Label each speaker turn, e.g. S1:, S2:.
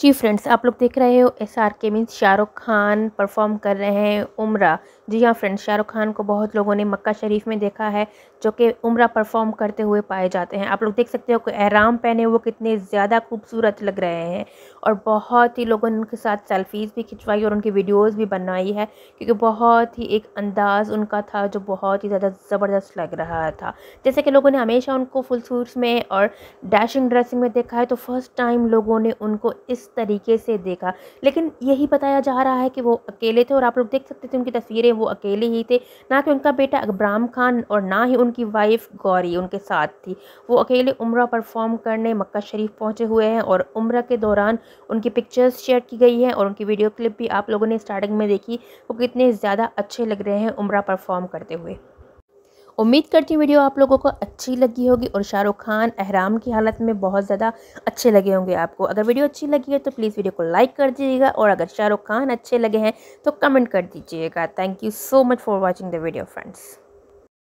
S1: जी friends आप लोग देख रहे हो S R K means Shahrukh Khan perform कर रहे हैं उम्रा जी हाँ फ्रेंड्स शाहरुख खान को बहुत लोगों ने मक्का शरीफ में देखा है जो कि उम्र परफॉर्म करते हुए पाए जाते हैं आप लोग देख सकते हो कि एहराम पहने वो कितने ज़्यादा खूबसूरत लग रहे हैं और बहुत ही लोगों ने उनके साथ सेल्फीज़ भी खिंचवाई और उनकी वीडियोज़ भी बनवाई है क्योंकि बहुत ही एक अंदाज़ उनका था जो बहुत ही ज़्यादा ज़बरदस्त लग रहा था जैसे कि लोगों ने हमेशा उनको फुल सूट्स में और डैशिंग ड्रेसिंग में देखा है तो फर्स्ट टाइम लोगों ने उनको इस तरीके से देखा लेकिन यही बताया जा रहा है कि वो अकेले थे और आप लोग देख सकते थे उनकी तस्वीरें वो अकेले ही थे ना कि उनका बेटा अब्राम खान और ना ही उनकी वाइफ गौरी उनके साथ थी वो अकेले उम्र परफॉर्म करने मक्का शरीफ पहुँचे हुए हैं और उम्र के दौरान उनकी पिक्चर्स शेयर की गई हैं और उनकी वीडियो क्लिप भी आप लोगों ने स्टार्टिंग में देखी वो कितने ज़्यादा अच्छे लग रहे हैं उम्र परफॉर्म करते हुए उम्मीद करती हूँ वीडियो आप लोगों को अच्छी लगी होगी और शाहरुख खान अहराम की हालत में बहुत ज़्यादा अच्छे लगे होंगे आपको अगर वीडियो अच्छी लगी है तो प्लीज़ वीडियो को लाइक कर दीजिएगा और अगर शाहरुख खान अच्छे लगे हैं तो कमेंट कर दीजिएगा thank you so much for watching the video friends